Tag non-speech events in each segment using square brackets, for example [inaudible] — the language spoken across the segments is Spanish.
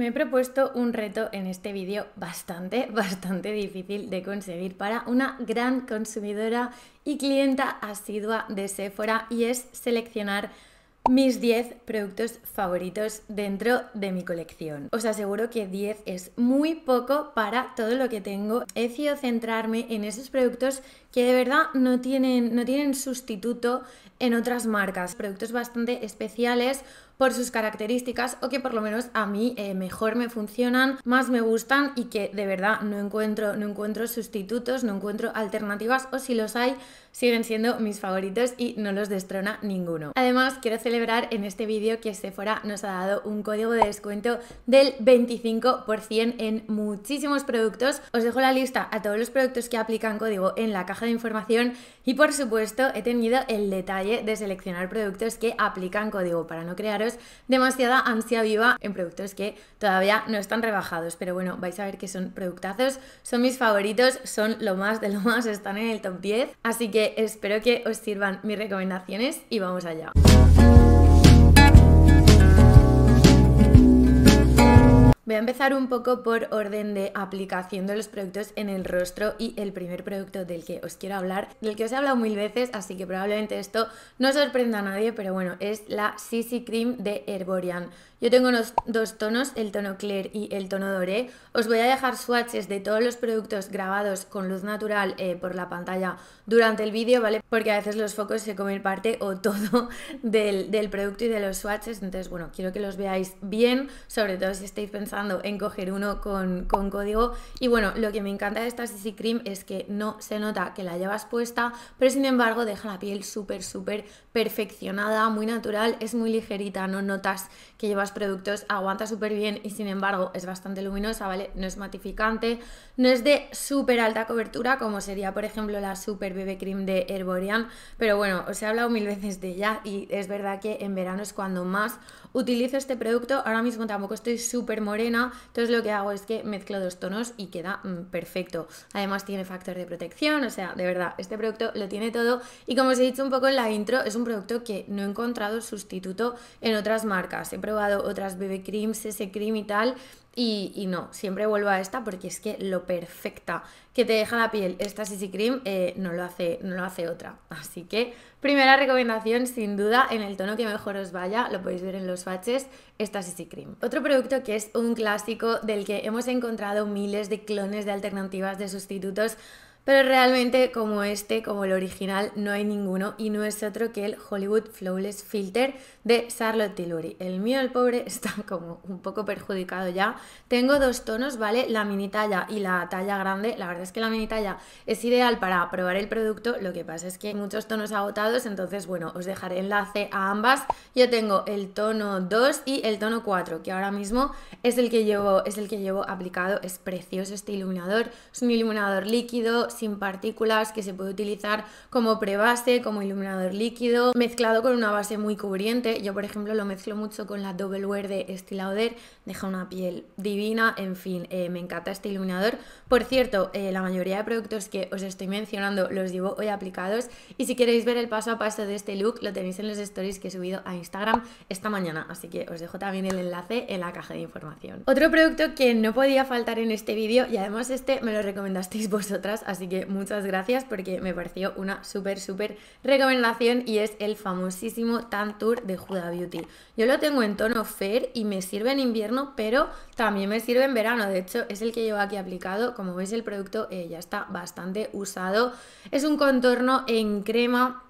Me he propuesto un reto en este vídeo bastante, bastante difícil de conseguir para una gran consumidora y clienta asidua de Sephora y es seleccionar mis 10 productos favoritos dentro de mi colección. Os aseguro que 10 es muy poco para todo lo que tengo. He decidido centrarme en esos productos que de verdad no tienen, no tienen sustituto en otras marcas. Productos bastante especiales por sus características o que por lo menos a mí eh, mejor me funcionan, más me gustan y que de verdad no encuentro, no encuentro sustitutos, no encuentro alternativas o si los hay siguen siendo mis favoritos y no los destrona ninguno. Además quiero celebrar en este vídeo que Sephora nos ha dado un código de descuento del 25% en muchísimos productos. Os dejo la lista a todos los productos que aplican código en la caja de información y por supuesto he tenido el detalle de seleccionar productos que aplican código para no crearos demasiada ansia viva en productos que todavía no están rebajados. Pero bueno, vais a ver que son productazos, son mis favoritos, son lo más de lo más, están en el top 10. Así que espero que os sirvan mis recomendaciones y vamos allá. Voy a empezar un poco por orden de aplicación de los productos en el rostro y el primer producto del que os quiero hablar, del que os he hablado mil veces, así que probablemente esto no sorprenda a nadie, pero bueno, es la CC Cream de Herborian. Yo tengo los dos tonos, el tono clear y el tono Doré. Os voy a dejar swatches de todos los productos grabados con luz natural eh, por la pantalla durante el vídeo, ¿vale? Porque a veces los focos se comen parte o todo [laughs] del, producto y de los swatches. Entonces, bueno, quiero que los veáis bien, sobre todo si estáis pensando en coger uno con, con código. Y bueno, lo que me encanta de esta CC Cream es que no se nota que la llevas puesta, pero sin embargo deja la piel súper, súper perfeccionada, muy natural, es muy ligerita, no notas que llevas productos aguanta súper bien y sin embargo es bastante luminosa, ¿vale? No es matificante, no es de súper alta cobertura como sería por ejemplo la Super BB Cream de Herborian, pero bueno, os he hablado mil veces de ella y es verdad que en verano es cuando más utilizo este producto, ahora mismo tampoco estoy súper morena, entonces lo que hago es que mezclo dos tonos y queda mm, perfecto. Además tiene factor de protección, o sea, de verdad, este producto lo tiene todo y como os he dicho un poco en la intro, es un producto que no he encontrado sustituto en otras marcas. He probado otras BB Creams, ese cream y tal, y, no, siempre vuelvo a esta porque es que lo perfecta que te deja la piel esta CC Cream eh, no, lo hace, no lo hace otra. Así que, primera recomendación, sin duda, en el tono que mejor os vaya, lo podéis ver en los faches, esta CC Cream. Otro producto que es un clásico del que hemos encontrado miles de clones de alternativas de sustitutos pero realmente como este, como el original, no hay ninguno y no es otro que el Hollywood Flawless Filter de Charlotte Tilbury. El mío, el pobre, [laughs] está como un poco perjudicado ya. Tengo dos tonos, ¿vale? La mini talla y la talla grande. La verdad es que la mini talla es ideal para probar el producto, lo que pasa es que hay muchos tonos agotados, entonces bueno, os dejaré enlace a ambas. Yo tengo el tono 2 y el tono 4, que ahora mismo es el que llevo, es el que llevo aplicado, es precioso este iluminador, es un iluminador líquido, sin partículas que se puede utilizar como prebase, como iluminador líquido, mezclado con una base muy cubriente. Yo, por ejemplo, lo mezclo mucho con la Double Wear de Estilauder, deja una piel divina, en fin, eh, me encanta este iluminador. Por cierto, eh, la mayoría de productos que os estoy mencionando los llevo hoy aplicados y si queréis ver el paso a paso de este look, lo tenéis en los stories que he subido a Instagram esta mañana, así que os dejo también el enlace en la caja de información. Otro producto que no podía faltar en este vídeo y además este me lo recomendasteis [laughs] vosotras, así que muchas gracias porque me pareció una súper, súper recomendación y es el famosísimo Tantour Tour de Huda Beauty. Yo lo tengo en tono fair y me sirve en invierno, pero también me sirve en verano. De hecho, es el que llevo aquí aplicado. Como veis, el producto eh, ya está bastante usado. Es un contorno en crema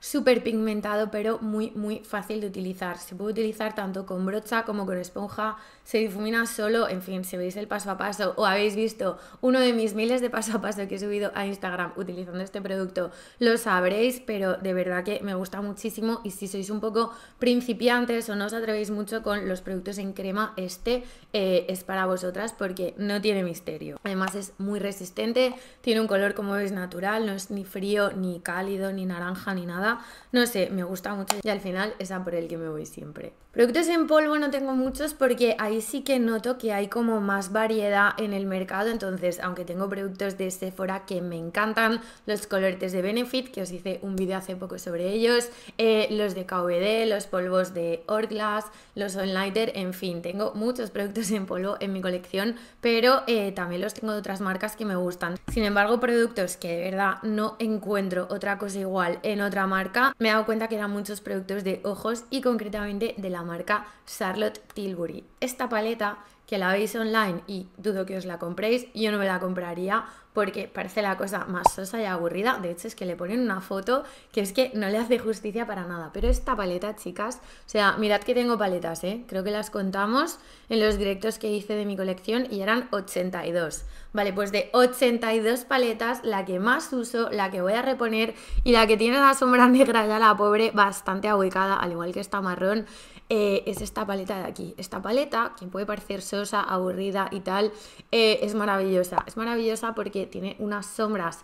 súper pigmentado, pero muy, muy fácil de utilizar. Se puede utilizar tanto con brocha como con esponja, se difumina solo, en fin, si veis el paso a paso o habéis visto uno de mis miles de paso a paso que he subido a Instagram utilizando este producto, lo sabréis, pero de verdad que me gusta muchísimo y si sois un poco principiantes o no os atrevéis mucho con los productos en crema, este eh, es para vosotras porque no tiene misterio. Además es muy resistente, tiene un color como veis natural, no es ni frío, ni cálido, ni naranja, ni nada no sé, me gusta mucho y al final es por el que me voy siempre. Productos en polvo no tengo muchos porque ahí sí que noto que hay como más variedad en el mercado, entonces aunque tengo productos de Sephora que me encantan, los colores de Benefit, que os hice un vídeo hace poco sobre ellos, eh, los de KVD, los polvos de Orglass, los Onlighter, en fin, tengo muchos productos en polvo en mi colección, pero eh, también los tengo de otras marcas que me gustan. Sin embargo, productos que de verdad no encuentro otra cosa igual en otra marca, me he dado cuenta que eran muchos productos de ojos y concretamente de la marca Charlotte Tilbury. Esta paleta que la veis online y dudo que os la compréis, yo no me la compraría porque parece la cosa más sosa y aburrida. De hecho, es que le ponen una foto que es que no le hace justicia para nada. Pero esta paleta, chicas, o sea, mirad que tengo paletas, ¿eh? Creo que las contamos en los directos que hice de mi colección y eran 82. Vale, pues de 82 paletas, la que más uso, la que voy a reponer y la que tiene la sombra [laughs] negra ya la pobre bastante ahuecada, al igual que esta marrón, eh, es esta paleta de aquí. Esta paleta, que puede parecer sosa, aburrida y tal, eh, es maravillosa. Es maravillosa porque tiene unas sombras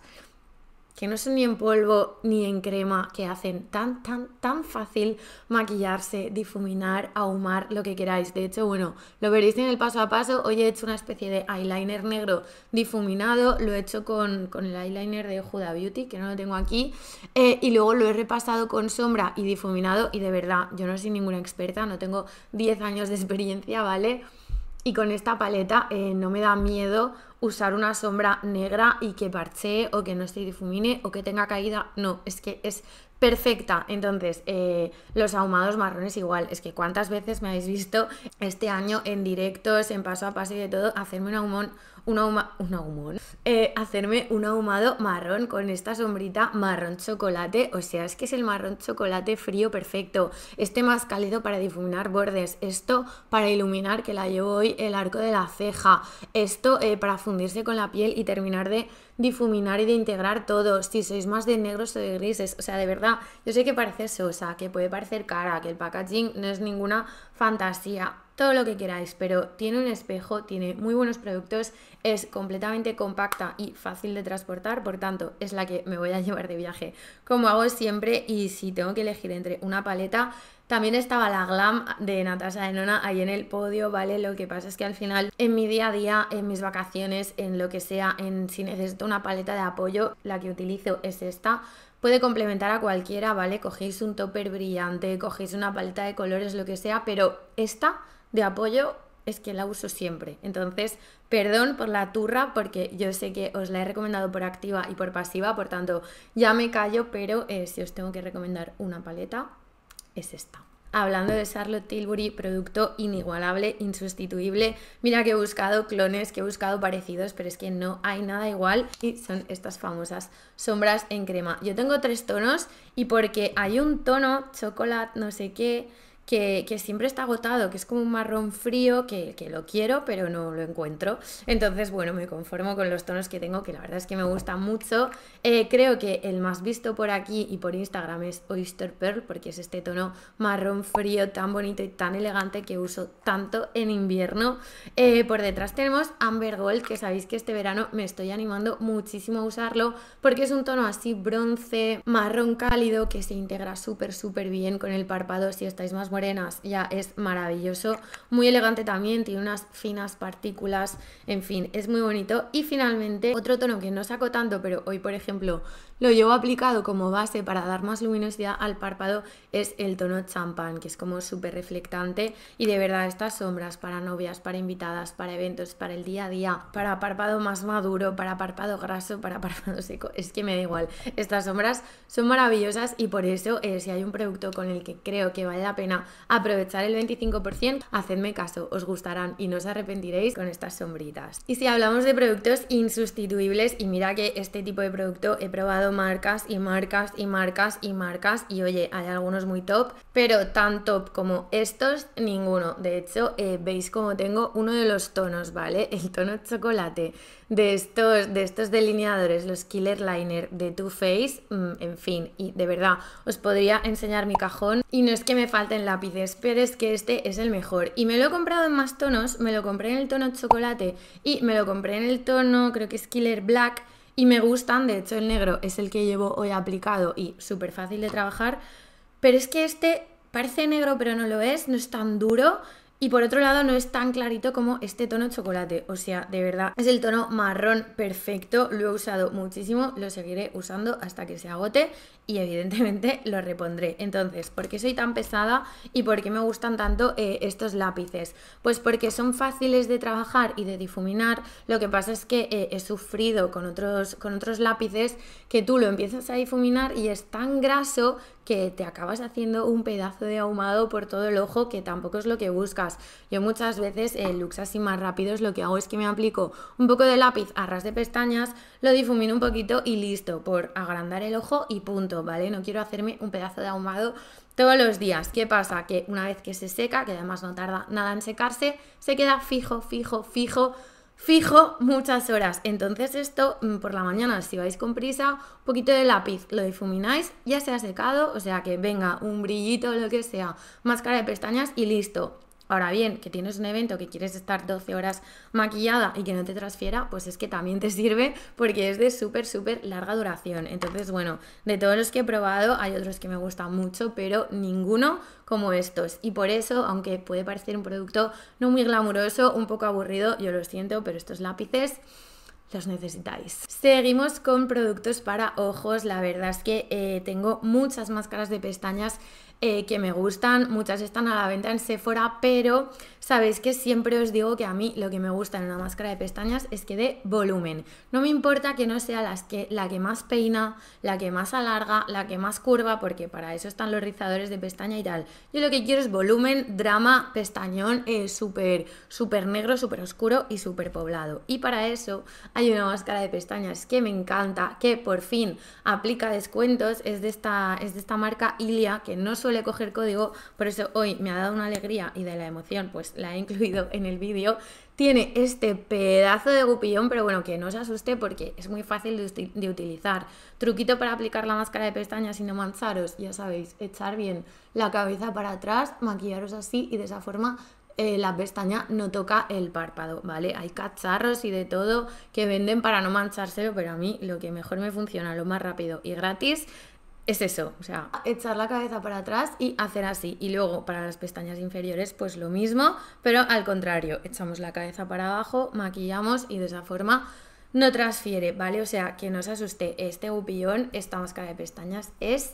que no son ni en polvo ni en crema, que hacen tan, tan, tan fácil maquillarse, difuminar, ahumar, lo que queráis. De hecho, bueno, lo veréis en el paso a paso. Hoy he hecho una especie de eyeliner negro difuminado, lo he hecho con, el eyeliner de Huda Beauty, que no lo tengo aquí, eh, y luego lo he repasado con sombra y difuminado, y de verdad, yo no soy ninguna experta, no tengo 10 años de experiencia, ¿vale? Y con esta paleta eh, no me da miedo usar una sombra negra y que parche o que no se difumine o que tenga caída. No, es que es Perfecta. Entonces, eh, los ahumados marrones igual. Es que cuántas veces me habéis visto este año en directos, en paso a paso y de todo, hacerme un ahumón, un, un ahumón, eh, hacerme un ahumado marrón con esta sombrita marrón chocolate. O sea, es que es el marrón chocolate frío perfecto. Este más cálido para difuminar bordes. Esto para iluminar, que la llevo hoy, el arco de la ceja. Esto eh, para fundirse con la piel y terminar de difuminar y de integrar todo, si sois más de negros o de grises, o sea, de verdad, yo sé que parece sosa, que puede parecer cara, que el packaging no es ninguna fantasía, todo lo que queráis, pero tiene un espejo, tiene muy buenos productos, es completamente compacta y fácil de transportar, por tanto es la que me voy a [laughs] llevar de viaje, como hago siempre y si tengo que elegir entre una paleta, también estaba la glam de Natasha de Nona ahí en el podio, ¿vale? Lo que pasa es que al final, en mi día a día, en mis vacaciones, en lo que sea, en si necesito una paleta de apoyo, la que utilizo es esta. Puede complementar a cualquiera, ¿vale? Cogéis un topper brillante, cogéis una paleta de colores, lo que sea, pero esta de apoyo es que la uso siempre. Entonces, perdón por la turra, porque yo sé que os la he recomendado por activa y por pasiva, por tanto, ya me callo, pero eh, si os tengo que recomendar una paleta, es esta. Hablando de Charlotte Tilbury, producto inigualable, insustituible. Mira que he buscado clones, que he buscado parecidos, pero es que no hay nada igual. Y son estas famosas sombras en crema. Yo tengo tres tonos y porque hay un tono, chocolate, no sé qué, que, siempre está agotado, que es como un marrón frío, que, lo quiero, pero no lo encuentro. Entonces, bueno, me conformo con los tonos que tengo, que la verdad es que me gusta mucho. Eh, creo que el más visto por aquí y por Instagram es Oyster Pearl, porque es este tono marrón frío tan bonito y tan elegante que uso tanto en invierno. Eh, por detrás tenemos Amber Gold, que sabéis que este verano me estoy animando muchísimo a usarlo, porque es un tono así bronce, marrón cálido, que se integra súper, súper bien con el párpado si estáis más morenas, ya es maravilloso, muy elegante también, tiene unas finas partículas, en fin, es muy bonito. Y finalmente, otro tono que no saco tanto, pero hoy por ejemplo lo llevo aplicado como base para dar más luminosidad al párpado, es el tono champán, que es como súper reflectante y de verdad estas sombras para novias, para invitadas, para eventos, para el día a día, para párpado más maduro, para párpado graso, para [laughs] párpado seco, es que me da igual, estas sombras son maravillosas y por eso eh, si hay un producto con el que creo que vale la pena aprovechar el 25%, hacedme caso, os gustarán y no os arrepentiréis con estas sombritas. Y si hablamos de productos insustituibles, y mira que este tipo de producto he probado marcas y marcas y marcas y marcas, y oye, hay algunos muy top, pero tan top como estos, ninguno. De hecho, eh, veis como tengo uno de los tonos, ¿vale? El tono chocolate de estos, de estos delineadores, los Killer Liner de Too Faced, mm, en fin, y de verdad, os podría enseñar mi cajón y no es que me falten lápices, pero es que este es el mejor. Y me lo he comprado en más tonos, me lo compré en el tono chocolate y me lo compré en el tono, creo que es Killer Black, y me gustan, de hecho el negro es el que llevo hoy aplicado y súper fácil de trabajar, pero es que este parece negro pero no lo es, no es tan duro, y por otro lado no es tan clarito como este tono chocolate, o sea, de verdad, es el tono marrón perfecto, lo he usado muchísimo, lo seguiré usando hasta que se agote y evidentemente [laughs] lo repondré. Entonces, ¿por qué soy tan pesada y por qué me gustan tanto eh, estos lápices? Pues porque son fáciles de trabajar y de difuminar. Lo que pasa es que eh, he sufrido con otros, con otros lápices que tú lo empiezas a difuminar y es tan graso que te acabas haciendo un pedazo de ahumado por todo el ojo que tampoco es lo que buscas. Yo muchas veces en eh, looks así más rápidos lo que hago es que me aplico un poco de lápiz a ras de pestañas, lo difumino un poquito y listo, por agrandar el ojo y punto. ¿vale? No quiero hacerme un pedazo de ahumado todos los días. ¿Qué pasa? Que una vez que se seca, que además no tarda nada en secarse, se queda fijo, fijo, fijo fijo muchas horas. Entonces esto mm, por la mañana, si vais con prisa, un poquito de lápiz, lo difumináis, ya se ha secado, o sea que venga un brillito, lo que sea, máscara de pestañas y listo. Ahora bien, que tienes un evento que quieres estar 12 horas maquillada y que no te transfiera, pues es que también te [laughs] sirve porque es de súper, súper larga duración. Entonces, bueno, de todos los que he probado, hay otros que me gustan mucho, pero ninguno como estos. Y por eso, aunque puede parecer un producto no muy glamuroso, un poco aburrido, yo lo siento, pero estos lápices los necesitáis. Seguimos con productos para ojos. La verdad es que eh, tengo muchas máscaras de pestañas eh, que me gustan, muchas están a la venta en Sephora, pero sabéis que siempre os digo que a mí lo que me gusta en una máscara de pestañas es que dé volumen. No me importa que no sea que, la que más peina, la que más alarga, la que más curva, porque para eso están los rizadores de pestaña y tal. Yo lo que quiero es volumen, drama, pestañón es eh, súper super negro, súper oscuro y súper poblado. Y para eso hay una máscara de pestañas que me encanta, que por fin aplica descuentos, es de esta, es de esta marca Ilia, que no suele coger código, por eso hoy me ha dado una alegría y de la emoción, pues la he incluido en el vídeo. Tiene este pedazo de gupillón, pero bueno, que no os asuste porque es muy fácil de, utilizar. Truquito para aplicar la máscara de pestañas y no mancharos, ya sabéis, echar bien la cabeza para atrás, maquillaros así y de esa forma eh, la pestaña no toca el párpado, ¿vale? Hay cacharros y de todo que venden para no manchárselo, pero a mí lo que mejor me funciona, lo más rápido y gratis es eso, o sea, echar la cabeza para atrás y hacer así. Y luego para las pestañas inferiores, pues lo mismo, pero al contrario, echamos la cabeza para abajo, maquillamos y de esa forma no transfiere, ¿vale? O sea, que no os asuste, este upillón, esta máscara de pestañas es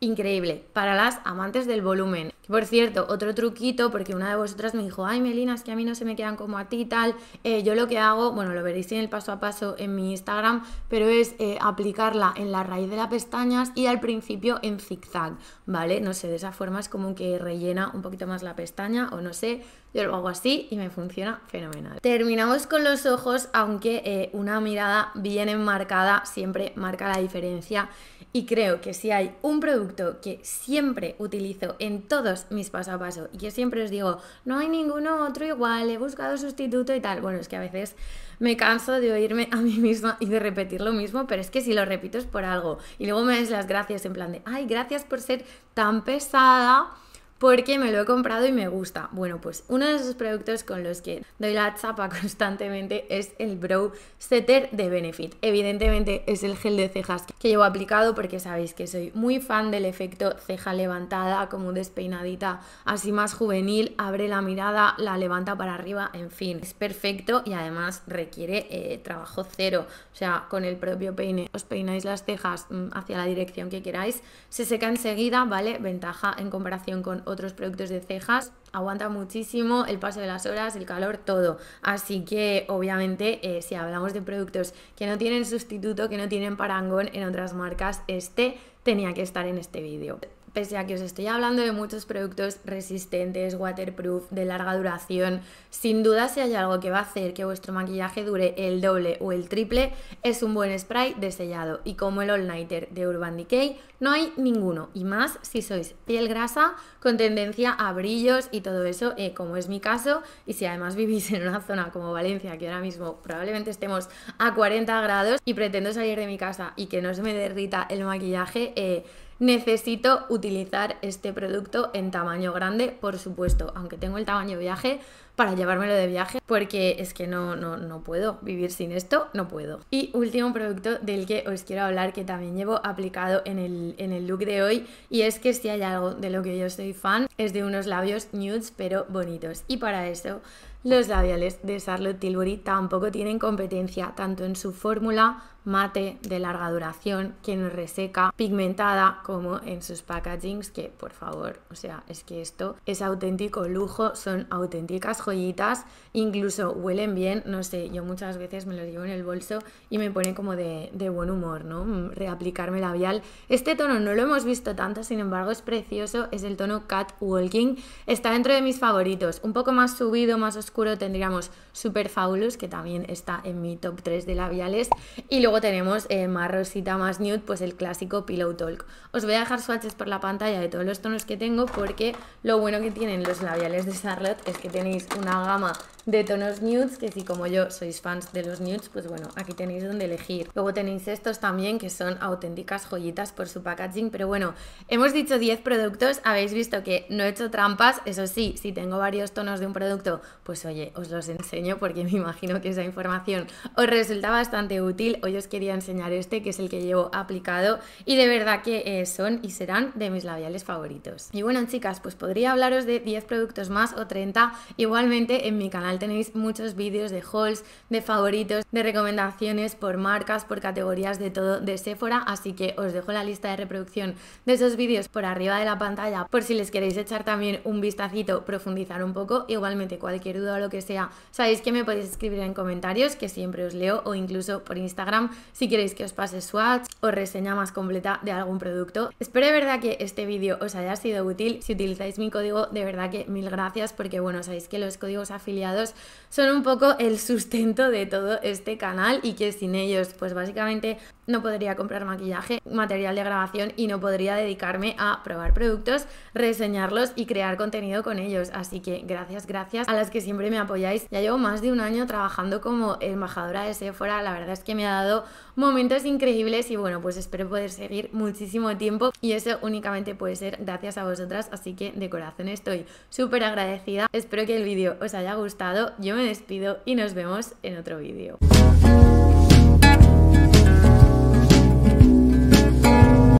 increíble para las amantes del volumen por cierto, otro truquito, porque una de vosotras me dijo, ay Melina, es que a mí no se me quedan como a ti tal. Eh, yo lo que hago, bueno, lo veréis en el paso a paso en mi Instagram, pero es eh, aplicarla en la raíz de las pestañas y al principio en zigzag, ¿vale? No sé, de esa forma es como que rellena un poquito más la pestaña o no sé, yo lo hago así y me funciona fenomenal. Terminamos con los ojos, aunque eh, una mirada bien enmarcada siempre marca la diferencia y creo que si hay un producto que siempre utilizo en todo mis paso a paso. Y yo siempre os digo, no hay ninguno otro igual, he buscado sustituto y tal. Bueno, es que a veces me canso de oírme a mí misma y de repetir lo mismo, pero es que si lo repito es por algo. Y luego me des las gracias en plan de, ay, gracias por ser tan pesada porque me lo he comprado y me gusta. Bueno, pues uno de esos productos con los que doy la chapa [laughs] constantemente es el Brow Setter de Benefit. Evidentemente es el gel de cejas que llevo aplicado porque sabéis que soy muy fan del efecto ceja levantada, como despeinadita, así más juvenil, abre la mirada, la levanta para arriba, en fin, es perfecto y además requiere eh, trabajo cero, o sea, con el propio peine os peináis las cejas mm, hacia la dirección que queráis, se seca enseguida, ¿vale? Ventaja en comparación con otros productos de cejas, aguanta muchísimo el paso de las horas, el calor, todo. Así que obviamente eh, si hablamos de productos que no tienen sustituto, que no tienen parangón en otras marcas, este tenía que estar en este vídeo pese a que os estoy hablando de muchos productos resistentes, waterproof, de larga duración, sin duda si hay algo que va a hacer que vuestro maquillaje dure el doble o el triple, es un buen spray de sellado. Y como el All Nighter de Urban Decay, no hay ninguno. Y más si sois piel grasa con tendencia a brillos y todo eso, eh, como es mi caso. Y si además [laughs] vivís en una zona como Valencia, que ahora mismo probablemente estemos a 40 grados y pretendo salir de mi casa y que no se me derrita el maquillaje, eh, necesito utilizar este producto en tamaño grande, por supuesto, aunque tengo el tamaño viaje para llevármelo de viaje, porque es que no, no, puedo vivir sin esto, no puedo. Y último producto del que os quiero hablar, que también llevo aplicado en el, en el look de hoy, y es que si hay algo de lo que yo soy fan, es de unos labios nudes pero bonitos. Y para eso los labiales de Charlotte Tilbury tampoco tienen competencia, tanto en su fórmula mate de larga duración, que no reseca, pigmentada, como en sus packagings, que por favor, o sea, es que esto es auténtico lujo, son auténticas joyitas, incluso huelen bien, no sé, yo muchas veces me lo llevo en el bolso y me pone como de, de buen humor, ¿no? Reaplicarme labial. Este tono no lo hemos visto tanto, sin embargo es precioso, es el tono Cat Walking. está dentro de mis favoritos, un poco más subido, más oscuro, tendríamos Super faulus que también está en mi top 3 de labiales. Y luego tenemos eh, más rosita, más nude, pues el clásico Pillow Talk. Os voy a dejar swatches por la pantalla de todos los tonos que tengo porque lo bueno que tienen los labiales de Charlotte es que tenéis una gama de tonos nudes, que si como yo sois fans de los nudes, pues bueno, aquí tenéis donde elegir. Luego tenéis estos también, que son auténticas joyitas por su packaging, pero bueno, hemos dicho 10 productos, habéis visto que no he hecho trampas, eso sí, si tengo varios tonos de un producto, pues oye, os los enseño porque me imagino que esa información os resulta bastante útil. Hoy os quería enseñar este, que es el que llevo aplicado y de verdad que eh, son y serán de mis labiales favoritos. Y bueno, chicas, pues podría hablaros de 10 productos más o 30 igualmente en mi canal tenéis muchos vídeos de hauls, de favoritos, de recomendaciones por marcas, por categorías, de todo de Sephora, así que os dejo la lista de reproducción de esos vídeos por arriba de la pantalla por si les queréis echar también un vistacito, profundizar un poco, igualmente cualquier duda o lo que sea, sabéis que me podéis escribir en comentarios, que siempre os leo, o incluso por Instagram si queréis que os pase swatch o reseña más completa de algún producto. Espero de verdad que este vídeo os haya sido útil, si utilizáis mi código de verdad que mil gracias porque bueno, sabéis que los códigos afiliados son un poco el sustento de todo este canal y que sin ellos pues básicamente no podría comprar maquillaje, material de grabación y no podría dedicarme a probar productos, reseñarlos y crear contenido con ellos. Así que gracias, gracias a las que siempre me apoyáis. Ya llevo más de un año trabajando como embajadora de Sephora. La verdad es que me ha dado momentos increíbles y bueno, pues espero poder seguir muchísimo tiempo y eso únicamente puede ser gracias a vosotras. Así que de corazón estoy súper agradecida. Espero que el vídeo os haya gustado yo me despido y nos vemos en otro vídeo.